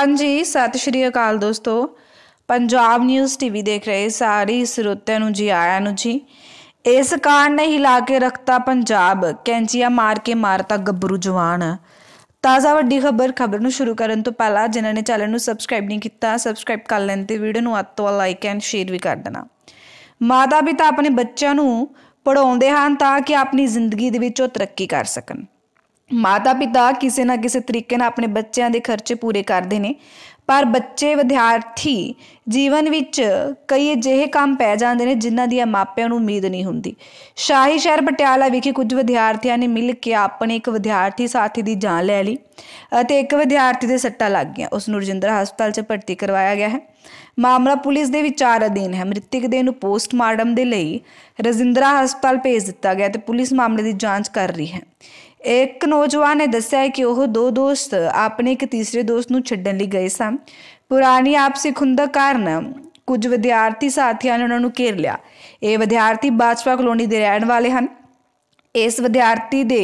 ਹਾਂਜੀ ਸਤਿ ਸ਼੍ਰੀ ਅਕਾਲ ਦੋਸਤੋ ਪੰਜਾਬ ਨਿਊਜ਼ ਟੀਵੀ ਦੇਖ ਰਹੇ ਸਾਰੇ ਸਰੋਤਿਆਂ ਨੂੰ ਜੀ ਆਇਆਂ ਨੂੰ ਜੀ ਇਸ ਕਾਰਨ ਨੇ ਹਿਲਾ ਕੇ ਰੱਖਤਾ ਪੰਜਾਬ ਕੈਂਚੀਆਂ ਮਾਰ ਕੇ ਮਾਰਤਾ ਗੱਭਰੂ ਜਵਾਨ ਤਾਜ਼ਾ ਵੱਡੀ ਖਬਰ ਖਬਰ ਨੂੰ ਸ਼ੁਰੂ ਕਰਨ ਤੋਂ ਪਹਿਲਾਂ ਜਿਨ੍ਹਾਂ ਨੇ ਚੈਨਲ ਨੂੰ ਸਬਸਕ੍ਰਾਈਬ ਨਹੀਂ ਕੀਤਾ ਸਬਸਕ੍ਰਾਈਬ ਕਰ ਲੈਣ ਤੇ ਵੀਡੀਓ ਨੂੰ ਅੱਤ ਤੋਂ ਲਾਈਕ ਐਂਡ ਸ਼ੇਅਰ ਵੀ ਕਰ ਦੇਣਾ ਮਾਤਾ ਪਿਤਾ ਆਪਣੇ ਬੱਚਿਆਂ ਨੂੰ ਪੜਾਉਂਦੇ ਹਨ ਤਾਂ ਕਿ ਆਪਣੀ ਜ਼ਿੰਦਗੀ ਦੇ ਵਿੱਚ ਉਹ ਤਰੱਕੀ ਕਰ ਸਕਣ ਮਾਤਾ-ਪਿਤਾ ਕਿਸੇ ਨਾ ਕਿਸੇ ਤਰੀਕੇ ਨਾਲ ਆਪਣੇ ਬੱਚਿਆਂ ਦੇ ਖਰਚੇ ਪੂਰੇ ਕਰਦੇ ਨੇ ਪਰ ਬੱਚੇ ਵਿਦਿਆਰਥੀ ਜੀਵਨ ਵਿੱਚ ਕਈ ਅਜਿਹੇ ਕੰਮ ਪੈ ਜਾਂਦੇ ਨੇ ਜਿਨ੍ਹਾਂ ਦੀ ਮਾਪਿਆਂ ਨੂੰ ਉਮੀਦ ਨਹੀਂ ਹੁੰਦੀ ਸ਼ਾਹੀ ਸ਼ਹਿਰ ਪਟਿਆਲਾ ਵਿਖੇ ਕੁਝ ਵਿਦਿਆਰਥੀਆਂ ਨੇ ਮਿਲ ਕੇ ਆਪਣੇ ਇੱਕ ਵਿਦਿਆਰਥੀ ਸਾਥੀ ਦੀ ਜਾਨ ਲੈ ਲਈ ਅਤੇ ਇੱਕ ਵਿਦਿਆਰਥੀ ਦੇ ਸੱਟਾਂ ਲੱਗ ਗਈਆਂ ਉਸ ਨੂੰ ਰਜਿੰਦਰ ਹਸਪਤਾਲ 'ਚ ਭਰਤੀ ਕਰਵਾਇਆ ਗਿਆ ਹੈ ਮਾਮਲਾ ਪੁਲਿਸ ਦੇ ਵਿਚਾਰ ਅਧੀਨ ਹੈ ਮ੍ਰਿਤਕ ਦੇ ਨੂੰ ਪੋਸਟਮਾਰਟਮ ਦੇ ਲਈ ਰਜਿੰਦਰਾ ਹਸਪਤਾਲ ਭੇਜ ਦਿੱਤਾ ਗਿਆ ਤੇ ਪੁਲਿਸ ਮਾਮਲੇ ਦੀ ਜਾਂਚ ਕਰ ਰਹੀ ਹੈ ਇੱਕ ਨੌਜਵਾਨ ਨੇ ਦੱਸਿਆ ਕਿ ਉਹ ਦੋ ਦੋਸਤ ਆਪਣੇ ਇੱਕ ਤੀਸਰੇ ਦੋਸਤ ਨੂੰ ਛੱਡਣ ਲਈ ਗਏ ਸਨ ਪੁਰਾਣੀ ਆਪਸੀ ਖੁੰਦਕ ਕਾਰਨ ਕੁਝ ਵਿਦਿਆਰਥੀ ਸਾਥੀਆਂ ਨੇ ਉਹਨਾਂ ਨੂੰ ਘੇਰ ਲਿਆ ਇਹ ਵਿਦਿਆਰਥੀ ਬਾਜਵਾ ਕਲੋਨੀ ਦੇ ਰਹਿਣ ਵਾਲੇ ਹਨ ਇਸ ਵਿਦਿਆਰਥੀ ਦੇ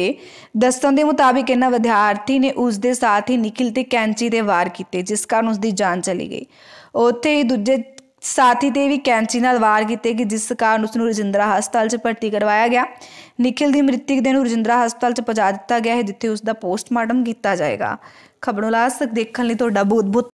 ਦੱਸਣ ਦੇ ਮੁਤਾਬਿਕ ਇਹਨਾਂ ਵਿਦਿਆਰਥੀ ਨੇ ਉਸ ਦੇ ਸਾਥ ਹੀ ਨਿਕਲ ਤੇ ਕੈਂਚੀ ਦੇ ਵਾਰ ਕੀਤੇ ਜਿਸ ਕਾਰਨ ਉਸ ਦੀ ਜਾਨ ਚਲੀ ਗਈ ਉੱਥੇ ਹੀ ਦੂਜੇ ਸਾਥੀ ਤੇ ਵੀ ਕੈਂਚੀ ਨਾਲ ਵਾਰ ਕੀਤੇ ਕਿ ਜਿਸ ਕਾਰਨ ਉਸ ਨੂੰ ਰਜਿੰਦਰਾ ਹਸਪਤਾਲ 'ਚ ਭਰਤੀ ਕਰਵਾਇਆ ਗਿਆ ਨikhil ਦੀ ਮ੍ਰਿਤਕ ਦੇਹ ਨੂੰ ਰਜਿੰਦਰਾ ਹਸਪਤਾਲ 'ਚ ਪਹੁੰਚਾ ਦਿੱਤਾ ਗਿਆ ਹੈ ਜਿੱਥੇ ਉਸ ਦਾ ਪੋਸਟਮਾਰਟਮ ਕੀਤਾ ਜਾਏਗਾ ਖਬਰੋਂ ਲਾਸਕ ਦੇਖਣ ਲਈ ਤੁਹਾਡਾ ਬਹੁਤ ਬਹੁਤ